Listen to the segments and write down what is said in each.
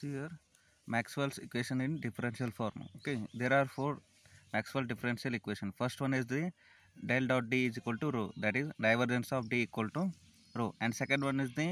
see here maxwell's equation in differential form okay there are four maxwell differential equation first one is the del dot d is equal to rho that is divergence of d equal to rho and second one is the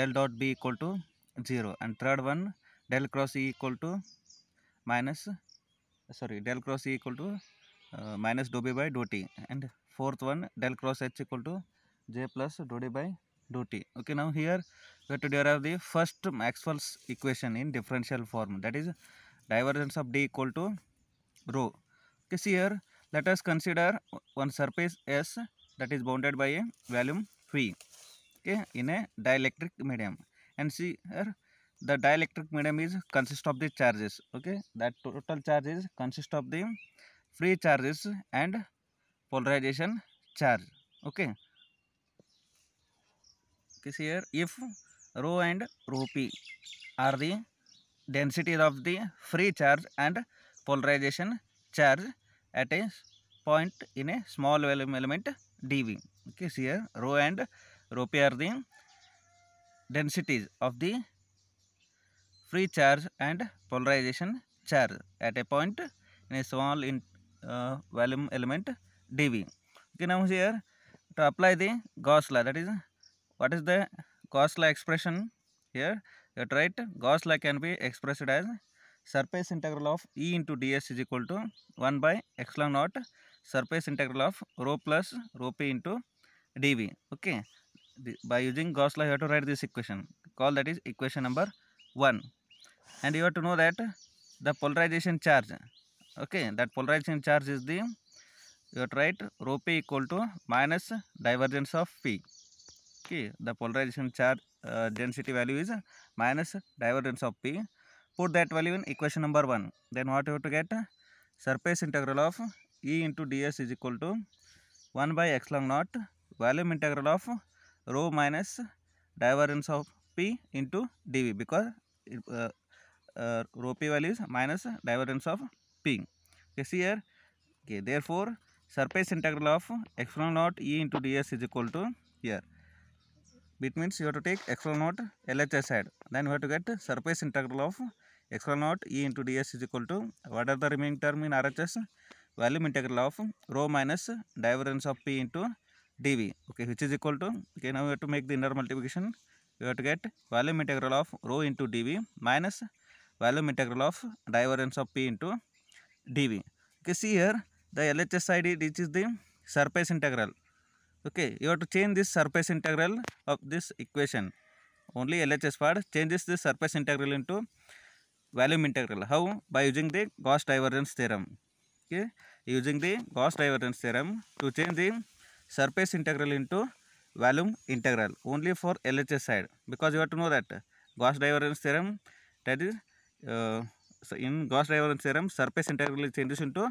del dot b equal to zero and third one del cross e equal to minus sorry del cross e equal to uh, minus dou b by dou t and fourth one del cross h equal to j plus dou d by dou t okay now here So to derive the first Maxwell's equation in differential form that is divergence of D equal to rho. Okay, see here let us consider one surface S that is bounded by a volume V okay, in a dielectric medium and see here the dielectric medium is consist of the charges okay that total charges consist of the free charges and polarization charge okay okay see here if rho and rho p are the densities of the free charge and polarization charge at a point in a small volume element dv okay see here rho and rho p are the densities of the free charge and polarization charge at a point in a small in, uh, volume element dv okay now here to apply the gauss law that is what is the Gauss law expression here you are right Gauss law can be expressed as surface integral of E into ds is equal to 1 by epsilon naught surface integral of rho plus rho p into dv okay by using Gauss law you have to write this equation call that is equation number 1 and you have to know that the polarization charge okay that polarization charge is the you have to write rho p equal to minus divergence of p okay the polarization charge uh, density value is minus divergence of p put that value in equation number 1 then what you have to get surface integral of e into ds is equal to 1 by x long naught volume integral of rho minus divergence of p into dv because uh, uh, rho p value is minus divergence of p okay see here okay therefore surface integral of x naught e into ds is equal to here it means you have to take external naught LHS side. Then we have to get surface integral of external naught E into ds is equal to what are the remaining term in RHS? Volume integral of rho minus divergence of P into dV. Okay, which is equal to okay. Now we have to make the inner multiplication. We have to get volume integral of rho into dV minus volume integral of divergence of P into dV. Okay, see here the LHS side it is the surface integral okay you have to change this surface integral of this equation only LHS part changes this surface integral into volume integral how by using the Gauss divergence theorem okay using the Gauss divergence theorem to change the surface integral into volume integral only for LHS side because you have to know that Gauss divergence theorem that is uh, so in Gauss divergence theorem surface integral changes into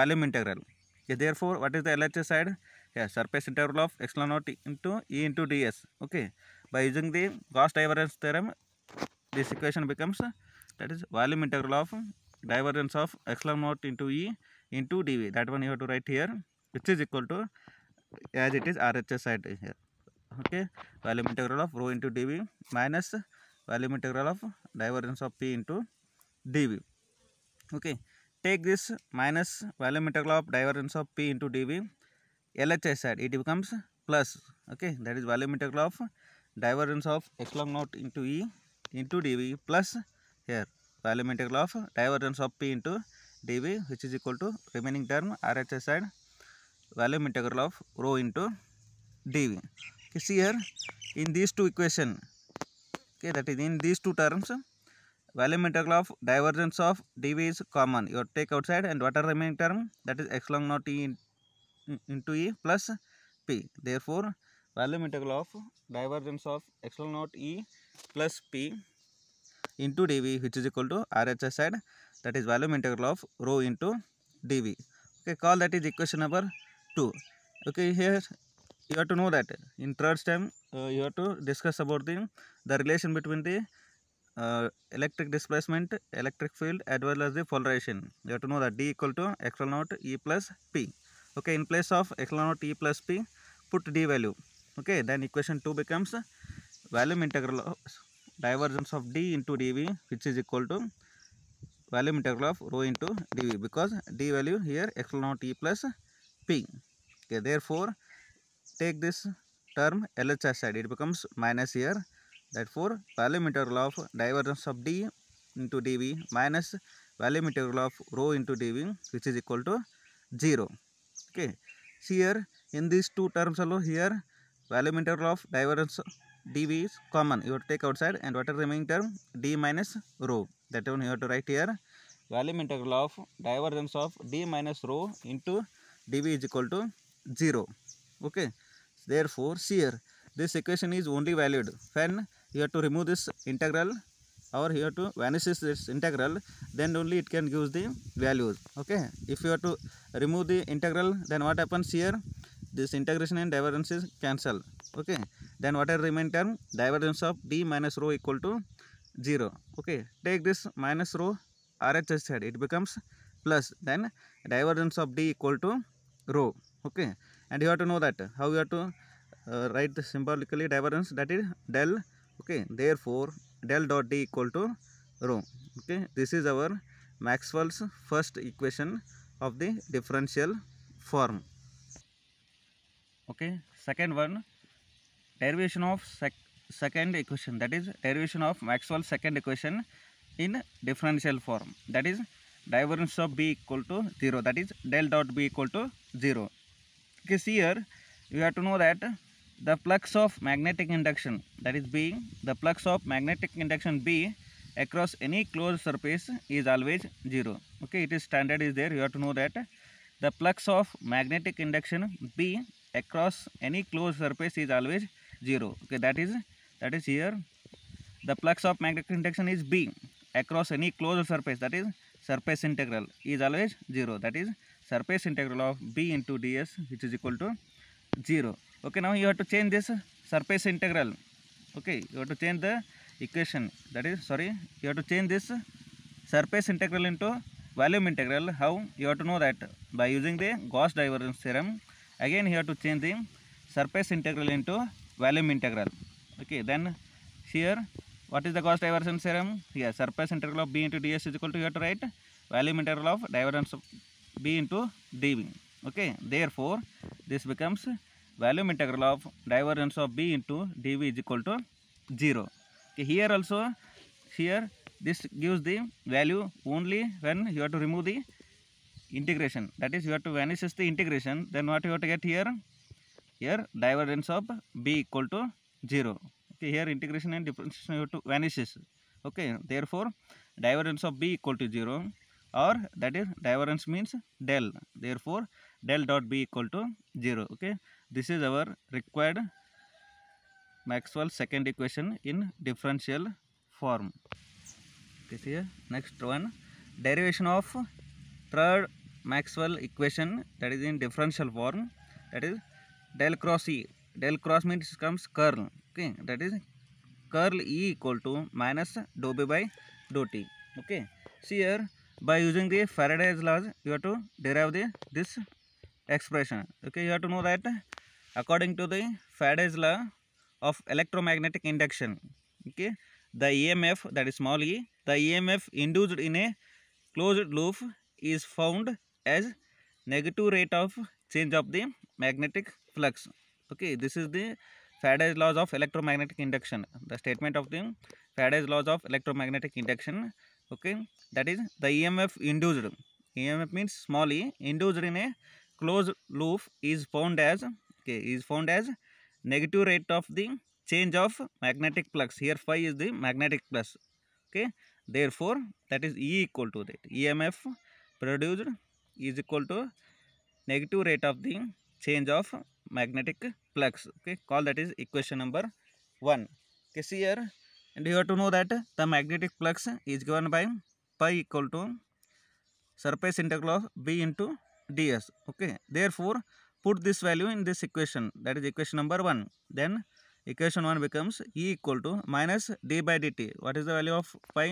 volume integral okay, therefore what is the LHS side Yeah, surface integral of epsilon naught into E into ds. Okay. By using the Gauss divergence theorem, this equation becomes that is volume integral of divergence of epsilon naught into E into dv. That one you have to write here, which is equal to as it is RHS side here. Okay. Volume integral of rho into dv minus volume integral of divergence of P into dv. Okay. Take this minus volume integral of divergence of P into dv LHS side it becomes plus okay that is volume integral of divergence of epsilon naught into E into dV plus here volume integral of divergence of P into dV which is equal to remaining term RHS side volume integral of rho into dV. Okay, see here in these two equation okay that is in these two terms volume integral of divergence of dv is common you take outside and what are remaining term that is epsilon naught e into E plus P. Therefore, volume integral of divergence of epsilon naught E plus P into dV which is equal to RHS side. that is volume integral of rho into dV. Okay, call that is equation number 2. Okay, here you have to know that in third time uh, you have to discuss about the, the relation between the uh, electric displacement, electric field as well as the polarization. You have to know that D equal to external naught E plus P okay in place of epsilon naught t plus p put d value okay then equation 2 becomes volume integral of divergence of d into dv which is equal to volume integral of rho into dv because d value here epsilon naught t plus p okay therefore take this term lh aside it becomes minus here therefore volume integral of divergence of d into dv minus volume integral of rho into dv which is equal to 0 okay here in these two terms alone here value integral of divergence dv is common you have to take outside and what are the remaining term d minus rho that one you have to write here value integral of divergence of d minus rho into dv is equal to 0 okay therefore here this equation is only valid when you have to remove this integral or here to vanishes its integral then only it can give the values okay if you are to remove the integral then what happens here this integration and divergence is cancelled okay then what are remaining term divergence of d minus rho equal to 0 okay take this minus rho r h side it becomes plus then divergence of d equal to rho okay and you have to know that how you have to uh, write the symbolically divergence that is del okay therefore del dot D equal to rho. Okay, this is our Maxwell's first equation of the differential form. Okay, second one, derivation of sec second equation that is derivation of Maxwell's second equation in differential form that is divergence of b equal to 0 that is del dot b equal to 0 because here you have to know that the flux of magnetic induction that is being the flux of magnetic induction B across any closed surface is always 0 okay it is standard is there you have to know that the flux of magnetic induction B across any closed surface is always 0 okay that is that is here the flux of magnetic induction is B across any closed surface that is surface integral is always 0 that is surface integral of B into ds which is equal to 0 okay now you have to change this surface integral okay you have to change the equation that is sorry you have to change this surface integral into volume integral how you have to know that by using the Gauss divergence theorem again you have to change the surface integral into volume integral okay then here what is the Gauss divergence theorem here surface integral of b into ds is equal to you have to write volume integral of divergence of b into dv okay therefore this becomes volume integral of divergence of B into dV is equal to 0. Okay, here also, here this gives the value only when you have to remove the integration. That is, you have to vanishes the integration. Then what you have to get here? Here divergence of B equal to 0. Okay, here integration and differentiation you have to vanishes. Okay, therefore, divergence of B equal to 0 or that is divergence means del. Therefore, del dot B equal to 0. Okay. This is our required Maxwell second equation in differential form. Okay, here next one derivation of third Maxwell equation that is in differential form that is del cross E. Del cross means comes curl. Okay, that is curl E equal to minus dou B by dou T. Okay, see here by using the Faraday's laws you have to derive the this expression. Okay, you have to know that according to the Faraday's law of electromagnetic induction. Okay, the EMF that is small e, the EMF induced in a closed loop is found as negative rate of change of the magnetic flux. Okay, this is the Faraday's laws of electromagnetic induction. The statement of the Faraday's laws of electromagnetic induction. Okay, that is the EMF induced. EMF means small e induced in a closed loop is found as K is found as negative rate of the change of magnetic flux. Here phi is the magnetic flux. Okay. Therefore, that is E equal to that. EMF produced is equal to negative rate of the change of magnetic flux. Okay. Call that is equation number 1. Okay. See here. And you have to know that the magnetic flux is given by pi equal to surface integral of B into ds. Okay. Therefore, put this value in this equation that is equation number 1 then equation 1 becomes E equal to minus d by dt what is the value of pi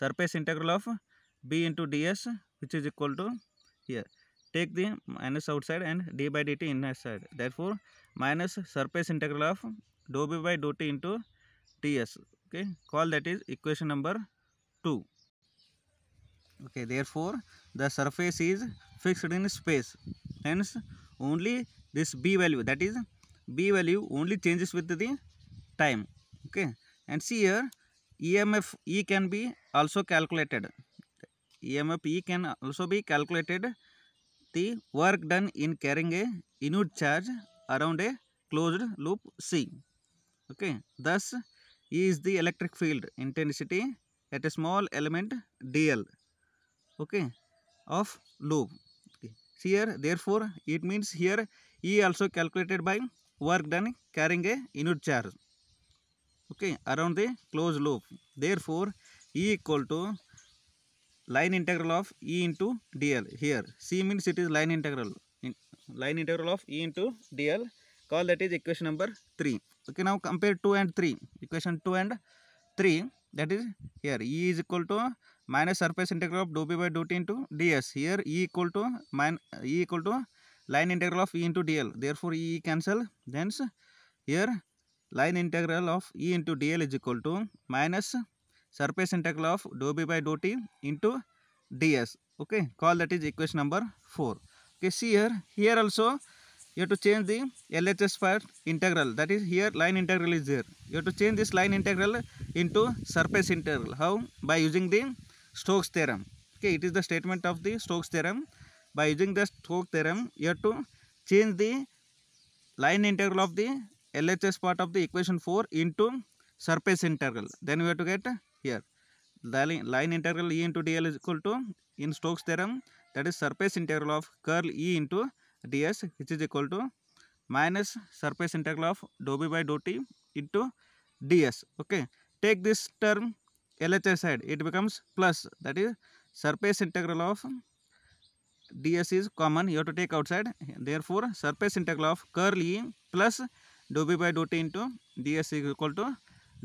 surface integral of b into ds which is equal to here take the minus outside and d by dt inside therefore minus surface integral of dou b by dou t into ds okay call that is equation number 2 okay therefore the surface is fixed in space hence only this b value that is b value only changes with the time okay and see here emf e can be also calculated emf e can also be calculated the work done in carrying a unit charge around a closed loop c okay thus e is the electric field intensity at a small element dl okay of loop here therefore it means here E also calculated by work done carrying a unit charge okay around the closed loop therefore E equal to line integral of E into dl here C means it is line integral in, line integral of E into dl call that is equation number 3 okay now compare 2 and 3 equation 2 and 3 that is here E is equal to minus surface integral of dou p by dou t into ds. Here E equal to min E equal to line integral of E into dl. Therefore E cancel. Hence here line integral of E into dl is equal to minus surface integral of dou p by dou t into ds. Okay, call that is equation number four. Okay, see here here also you have to change the LHS part integral that is here line integral is there you have to change this line integral into surface integral how by using the Stokes theorem. Okay, it is the statement of the Stokes theorem. By using the Stokes theorem, you have to change the line integral of the LHS part of the equation 4 into surface integral. Then we have to get here. The line, line integral E into dl is equal to, in Stokes theorem, that is surface integral of curl E into ds, which is equal to minus surface integral of dou b by dou t into ds. Okay, take this term LHS side it becomes plus that is surface integral of ds is common you have to take outside therefore surface integral of curl e plus dou b by dou t into ds is equal to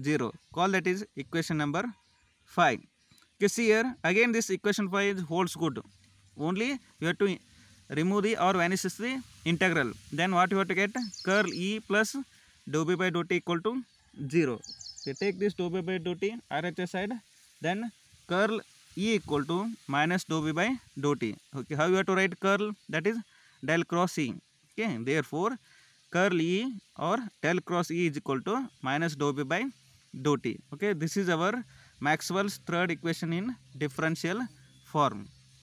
0 call that is equation number 5 okay see here again this equation 5 holds good only you have to remove the or vanishes the integral then what you have to get curl e plus dou b by dou t equal to 0 okay take this dou b by dou t rhs side then curl e equal to minus dou b by dou t okay how you have to write curl that is del cross e okay therefore curl e or del cross e is equal to minus dou b by dou t okay this is our maxwell's third equation in differential form